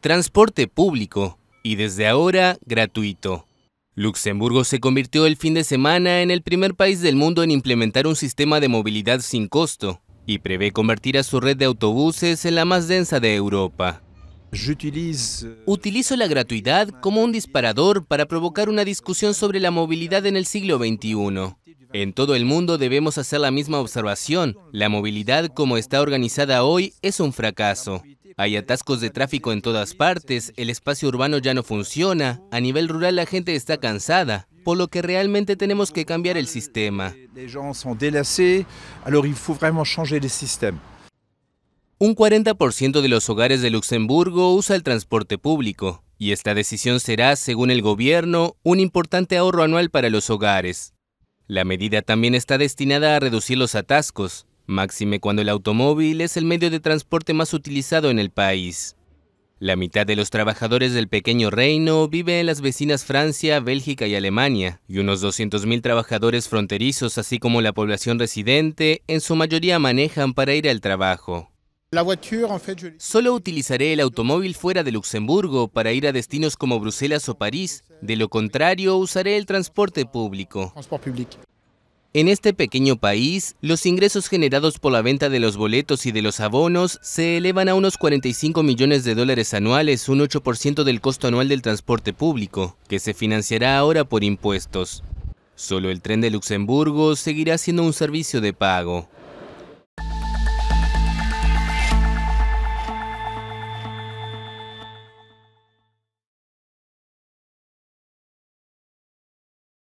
transporte público y desde ahora gratuito. Luxemburgo se convirtió el fin de semana en el primer país del mundo en implementar un sistema de movilidad sin costo y prevé convertir a su red de autobuses en la más densa de Europa. Utilizo la gratuidad como un disparador para provocar una discusión sobre la movilidad en el siglo XXI. En todo el mundo debemos hacer la misma observación. La movilidad como está organizada hoy es un fracaso. Hay atascos de tráfico en todas partes, el espacio urbano ya no funciona, a nivel rural la gente está cansada, por lo que realmente tenemos que cambiar el sistema. Un 40% de los hogares de Luxemburgo usa el transporte público, y esta decisión será, según el gobierno, un importante ahorro anual para los hogares. La medida también está destinada a reducir los atascos, máxime cuando el automóvil es el medio de transporte más utilizado en el país. La mitad de los trabajadores del pequeño reino vive en las vecinas Francia, Bélgica y Alemania, y unos 200.000 trabajadores fronterizos, así como la población residente, en su mayoría manejan para ir al trabajo. Solo utilizaré el automóvil fuera de Luxemburgo para ir a destinos como Bruselas o París. De lo contrario, usaré el transporte público. En este pequeño país, los ingresos generados por la venta de los boletos y de los abonos se elevan a unos 45 millones de dólares anuales, un 8% del costo anual del transporte público, que se financiará ahora por impuestos. Solo el tren de Luxemburgo seguirá siendo un servicio de pago.